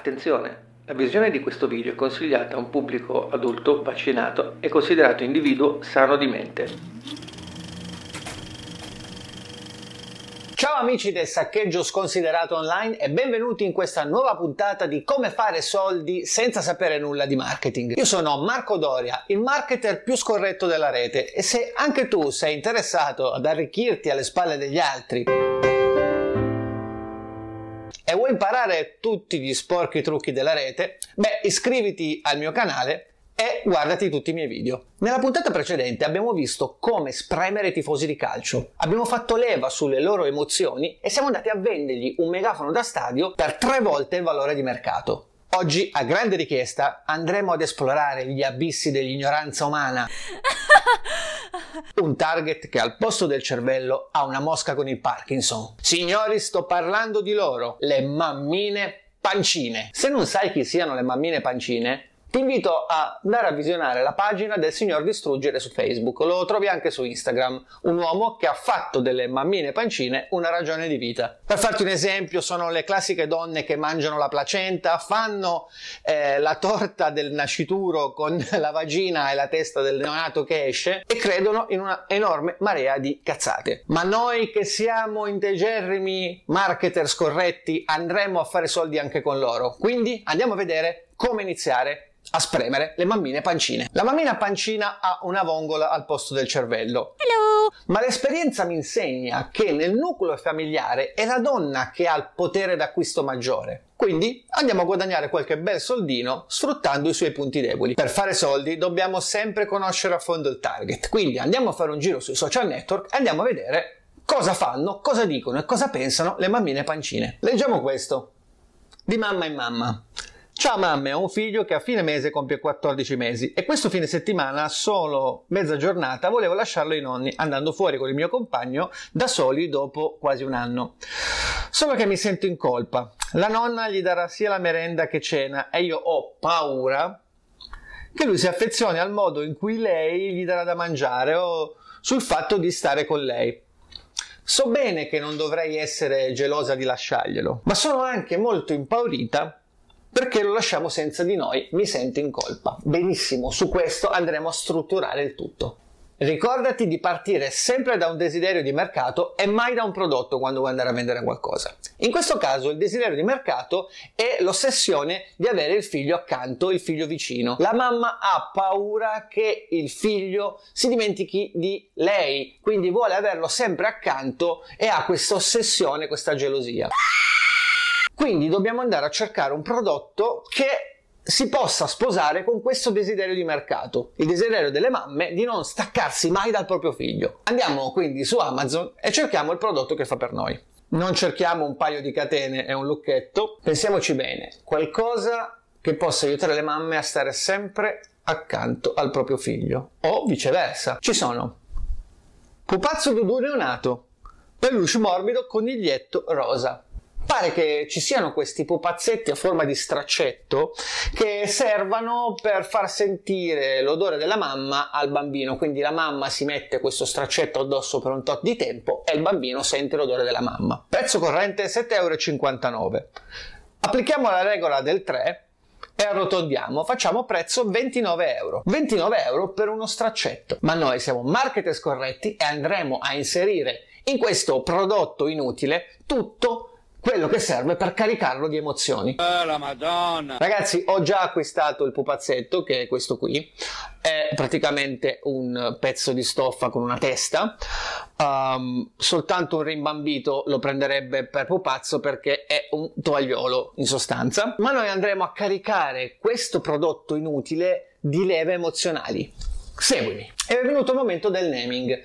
Attenzione, la visione di questo video è consigliata a un pubblico adulto vaccinato e considerato individuo sano di mente. Ciao amici del saccheggio sconsiderato online e benvenuti in questa nuova puntata di come fare soldi senza sapere nulla di marketing. Io sono Marco Doria, il marketer più scorretto della rete e se anche tu sei interessato ad arricchirti alle spalle degli altri e vuoi imparare tutti gli sporchi trucchi della rete? Beh, iscriviti al mio canale e guardati tutti i miei video. Nella puntata precedente abbiamo visto come spremere i tifosi di calcio. Abbiamo fatto leva sulle loro emozioni e siamo andati a vendergli un megafono da stadio per tre volte il valore di mercato. Oggi, a grande richiesta, andremo ad esplorare gli abissi dell'ignoranza umana. un target che al posto del cervello ha una mosca con il Parkinson. Signori, sto parlando di loro, le mammine pancine. Se non sai chi siano le mammine pancine, ti invito ad andare a visionare la pagina del signor Distruggere su Facebook, lo trovi anche su Instagram, un uomo che ha fatto delle mammine pancine una ragione di vita. Per farti un esempio, sono le classiche donne che mangiano la placenta, fanno eh, la torta del nascituro con la vagina e la testa del neonato che esce e credono in una enorme marea di cazzate. Ma noi che siamo integerrimi marketer scorretti andremo a fare soldi anche con loro. Quindi andiamo a vedere come iniziare a spremere le mammine pancine. La mammina pancina ha una vongola al posto del cervello. Hello. Ma l'esperienza mi insegna che nel nucleo familiare è la donna che ha il potere d'acquisto maggiore. Quindi andiamo a guadagnare qualche bel soldino sfruttando i suoi punti deboli. Per fare soldi dobbiamo sempre conoscere a fondo il target. Quindi andiamo a fare un giro sui social network e andiamo a vedere cosa fanno, cosa dicono e cosa pensano le mammine pancine. Leggiamo questo. Di mamma in mamma. Ciao mamme, ho un figlio che a fine mese compie 14 mesi e questo fine settimana, solo mezza giornata, volevo lasciarlo ai nonni, andando fuori con il mio compagno da soli dopo quasi un anno. Solo che mi sento in colpa. La nonna gli darà sia la merenda che cena e io ho paura che lui si affezioni al modo in cui lei gli darà da mangiare o sul fatto di stare con lei. So bene che non dovrei essere gelosa di lasciarglielo, ma sono anche molto impaurita perché lo lasciamo senza di noi, mi sento in colpa. Benissimo, su questo andremo a strutturare il tutto. Ricordati di partire sempre da un desiderio di mercato e mai da un prodotto quando vuoi andare a vendere qualcosa. In questo caso il desiderio di mercato è l'ossessione di avere il figlio accanto, il figlio vicino. La mamma ha paura che il figlio si dimentichi di lei, quindi vuole averlo sempre accanto e ha questa ossessione, questa gelosia. Quindi dobbiamo andare a cercare un prodotto che si possa sposare con questo desiderio di mercato, il desiderio delle mamme di non staccarsi mai dal proprio figlio. Andiamo quindi su Amazon e cerchiamo il prodotto che fa per noi. Non cerchiamo un paio di catene e un lucchetto, pensiamoci bene, qualcosa che possa aiutare le mamme a stare sempre accanto al proprio figlio o viceversa. Ci sono pupazzo dudù neonato, peluche morbido coniglietto rosa, pare che ci siano questi pupazzetti a forma di straccetto che servano per far sentire l'odore della mamma al bambino. Quindi la mamma si mette questo straccetto addosso per un tot di tempo e il bambino sente l'odore della mamma. Prezzo corrente 7,59 euro. Applichiamo la regola del 3 e arrotondiamo, facciamo prezzo 29 euro. 29 euro per uno straccetto. Ma noi siamo marketer scorretti e andremo a inserire in questo prodotto inutile tutto quello che serve per caricarlo di emozioni. Oh, la Madonna! Ragazzi, ho già acquistato il pupazzetto, che è questo qui. È praticamente un pezzo di stoffa con una testa. Um, soltanto un rimbambito lo prenderebbe per pupazzo perché è un tovagliolo in sostanza. Ma noi andremo a caricare questo prodotto inutile di leve emozionali seguimi. Ed è venuto il momento del naming.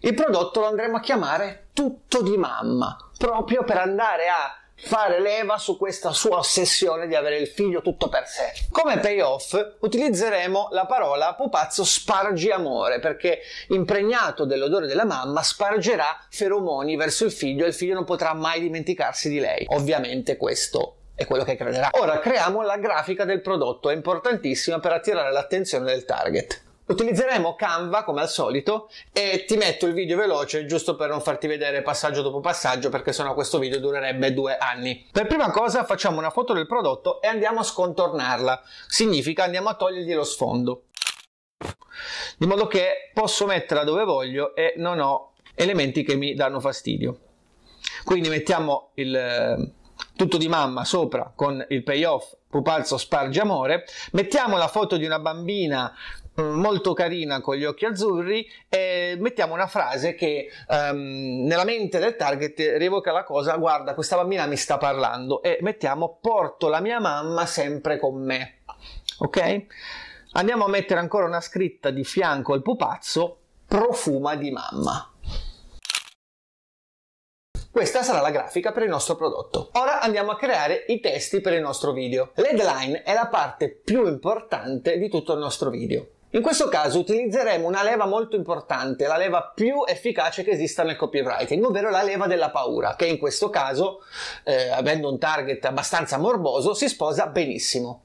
Il prodotto lo andremo a chiamare Tutto di Mamma, proprio per andare a fare leva su questa sua ossessione di avere il figlio tutto per sé. Come payoff utilizzeremo la parola pupazzo spargi amore perché impregnato dell'odore della mamma spargerà feromoni verso il figlio e il figlio non potrà mai dimenticarsi di lei. Ovviamente questo è quello che crederà. Ora creiamo la grafica del prodotto, è importantissima per attirare l'attenzione del target. Utilizzeremo Canva come al solito e ti metto il video veloce giusto per non farti vedere passaggio dopo passaggio perché sennò questo video durerebbe due anni. Per prima cosa facciamo una foto del prodotto e andiamo a scontornarla, significa andiamo a togliergli lo sfondo di modo che posso metterla dove voglio e non ho elementi che mi danno fastidio. Quindi mettiamo il eh, tutto di mamma sopra con il payoff pupazzo sparge amore, mettiamo la foto di una bambina molto carina con gli occhi azzurri e mettiamo una frase che um, nella mente del target rievoca la cosa guarda questa bambina mi sta parlando e mettiamo porto la mia mamma sempre con me ok andiamo a mettere ancora una scritta di fianco al pupazzo profuma di mamma questa sarà la grafica per il nostro prodotto. Ora andiamo a creare i testi per il nostro video. L'headline è la parte più importante di tutto il nostro video. In questo caso utilizzeremo una leva molto importante, la leva più efficace che esista nel copywriting, ovvero la leva della paura, che in questo caso, eh, avendo un target abbastanza morboso, si sposa benissimo.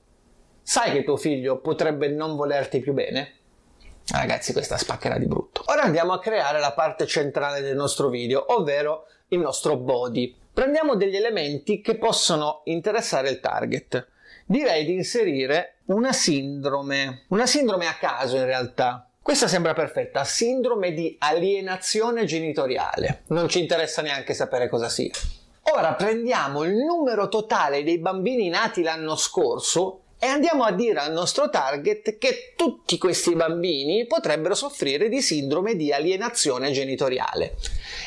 Sai che tuo figlio potrebbe non volerti più bene? Ah, ragazzi, questa spaccherà di brutto. Ora andiamo a creare la parte centrale del nostro video, ovvero il nostro body. Prendiamo degli elementi che possono interessare il target direi di inserire una sindrome, una sindrome a caso in realtà. Questa sembra perfetta, sindrome di alienazione genitoriale. Non ci interessa neanche sapere cosa sia. Ora prendiamo il numero totale dei bambini nati l'anno scorso e andiamo a dire al nostro target che tutti questi bambini potrebbero soffrire di sindrome di alienazione genitoriale.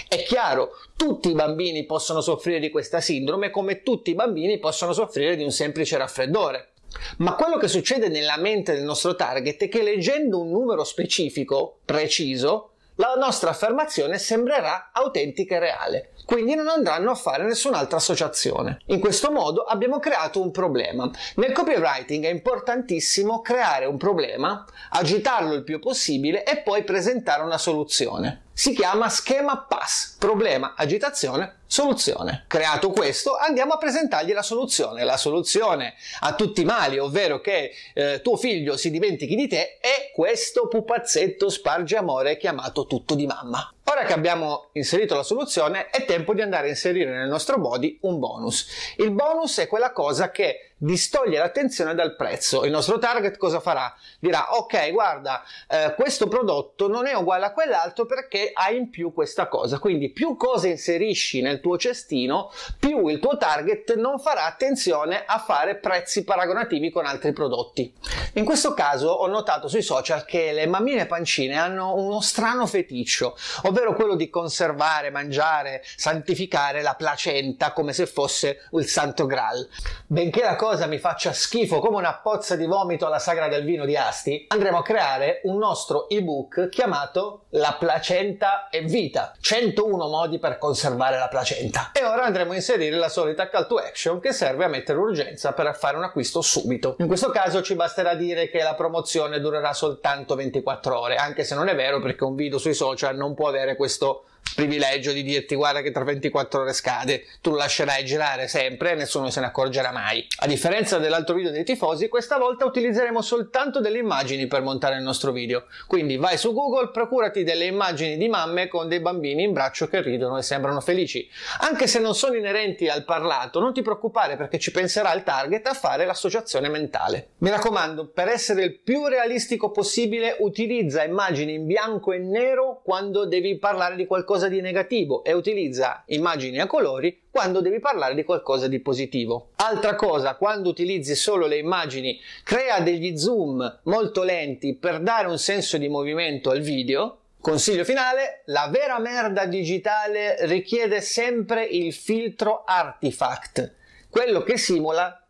È chiaro, tutti i bambini possono soffrire di questa sindrome come tutti i bambini possono soffrire di un semplice raffreddore. Ma quello che succede nella mente del nostro target è che leggendo un numero specifico, preciso, la nostra affermazione sembrerà autentica e reale, quindi non andranno a fare nessun'altra associazione. In questo modo abbiamo creato un problema. Nel copywriting è importantissimo creare un problema, agitarlo il più possibile e poi presentare una soluzione si chiama schema PASS, problema, agitazione, soluzione. Creato questo andiamo a presentargli la soluzione. La soluzione a tutti i mali, ovvero che eh, tuo figlio si dimentichi di te, è questo pupazzetto spargiamore chiamato tutto di mamma. Ora che abbiamo inserito la soluzione è tempo di andare a inserire nel nostro body un bonus. Il bonus è quella cosa che distoglie l'attenzione dal prezzo. Il nostro target cosa farà? Dirà ok guarda eh, questo prodotto non è uguale a quell'altro perché ha in più questa cosa. Quindi più cose inserisci nel tuo cestino più il tuo target non farà attenzione a fare prezzi paragonativi con altri prodotti. In questo caso ho notato sui social che le mammine pancine hanno uno strano feticcio, ovvero quello di conservare, mangiare, santificare la placenta come se fosse il santo graal. Benché la cosa cosa mi faccia schifo come una pozza di vomito alla sagra del vino di Asti, andremo a creare un nostro ebook chiamato La placenta e vita, 101 modi per conservare la placenta. E ora andremo a inserire la solita call to action che serve a mettere urgenza per fare un acquisto subito. In questo caso ci basterà dire che la promozione durerà soltanto 24 ore, anche se non è vero perché un video sui social non può avere questo privilegio di dirti guarda che tra 24 ore scade, tu lo lascerai girare sempre e nessuno se ne accorgerà mai. A differenza dell'altro video dei tifosi, questa volta utilizzeremo soltanto delle immagini per montare il nostro video. Quindi vai su Google, procurati delle immagini di mamme con dei bambini in braccio che ridono e sembrano felici. Anche se non sono inerenti al parlato, non ti preoccupare perché ci penserà il target a fare l'associazione mentale. Mi raccomando, per essere il più realistico possibile, utilizza immagini in bianco e nero quando devi parlare di qualcosa qualcosa di negativo e utilizza immagini a colori quando devi parlare di qualcosa di positivo. Altra cosa, quando utilizzi solo le immagini, crea degli zoom molto lenti per dare un senso di movimento al video. Consiglio finale, la vera merda digitale richiede sempre il filtro artifact, quello che simula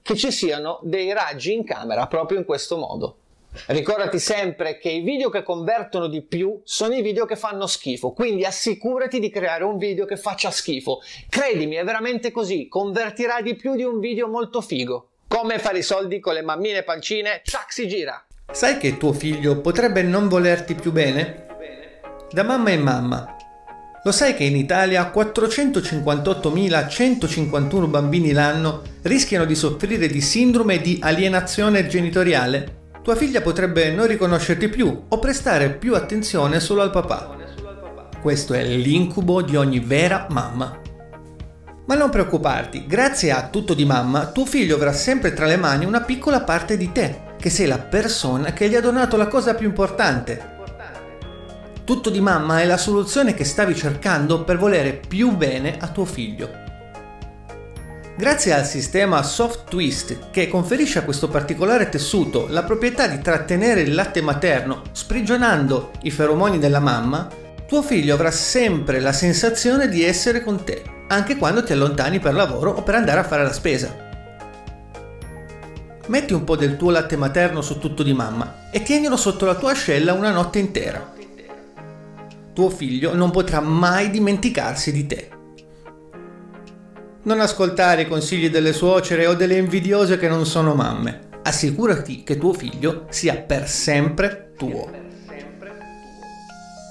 che ci siano dei raggi in camera proprio in questo modo. Ricordati sempre che i video che convertono di più sono i video che fanno schifo, quindi assicurati di creare un video che faccia schifo. Credimi, è veramente così, convertirà di più di un video molto figo. Come fare i soldi con le mammine pancine? Ciac si gira! Sai che tuo figlio potrebbe non volerti più bene? Da mamma e mamma. Lo sai che in Italia 458.151 bambini l'anno rischiano di soffrire di sindrome di alienazione genitoriale? tua figlia potrebbe non riconoscerti più o prestare più attenzione solo al papà. Questo è l'incubo di ogni vera mamma. Ma non preoccuparti, grazie a Tutto di Mamma, tuo figlio avrà sempre tra le mani una piccola parte di te, che sei la persona che gli ha donato la cosa più importante. Tutto di Mamma è la soluzione che stavi cercando per volere più bene a tuo figlio. Grazie al sistema Soft Twist che conferisce a questo particolare tessuto la proprietà di trattenere il latte materno sprigionando i feromoni della mamma, tuo figlio avrà sempre la sensazione di essere con te, anche quando ti allontani per lavoro o per andare a fare la spesa. Metti un po' del tuo latte materno su tutto di mamma e tienilo sotto la tua ascella una notte intera. Tuo figlio non potrà mai dimenticarsi di te. Non ascoltare i consigli delle suocere o delle invidiose che non sono mamme. Assicurati che tuo figlio sia per sempre tuo.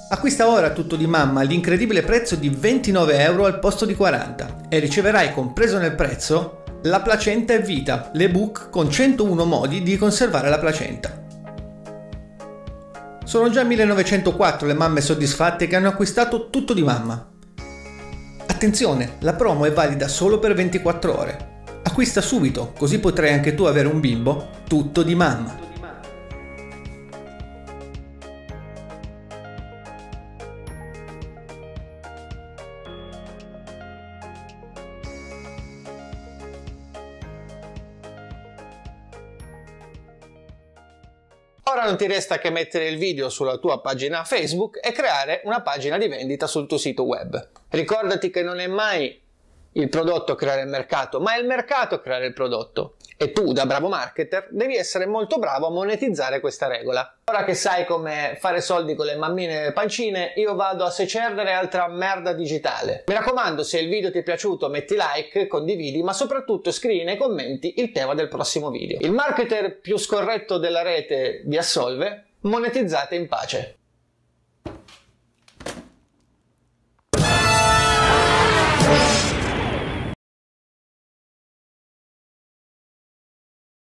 Acquista ora tutto di mamma all'incredibile prezzo di 29 euro al posto di 40 e riceverai compreso nel prezzo la placenta e vita, l'ebook con 101 modi di conservare la placenta. Sono già 1904 le mamme soddisfatte che hanno acquistato tutto di mamma. Attenzione, la promo è valida solo per 24 ore. Acquista subito, così potrai anche tu avere un bimbo tutto di mamma. Ora non ti resta che mettere il video sulla tua pagina Facebook e creare una pagina di vendita sul tuo sito web. Ricordati che non è mai il prodotto a creare il mercato, ma è il mercato a creare il prodotto. E tu, da bravo marketer, devi essere molto bravo a monetizzare questa regola. Ora che sai come fare soldi con le mammine pancine, io vado a secerdere altra merda digitale. Mi raccomando, se il video ti è piaciuto, metti like, condividi, ma soprattutto scrivi nei commenti il tema del prossimo video. Il marketer più scorretto della rete vi assolve, monetizzate in pace.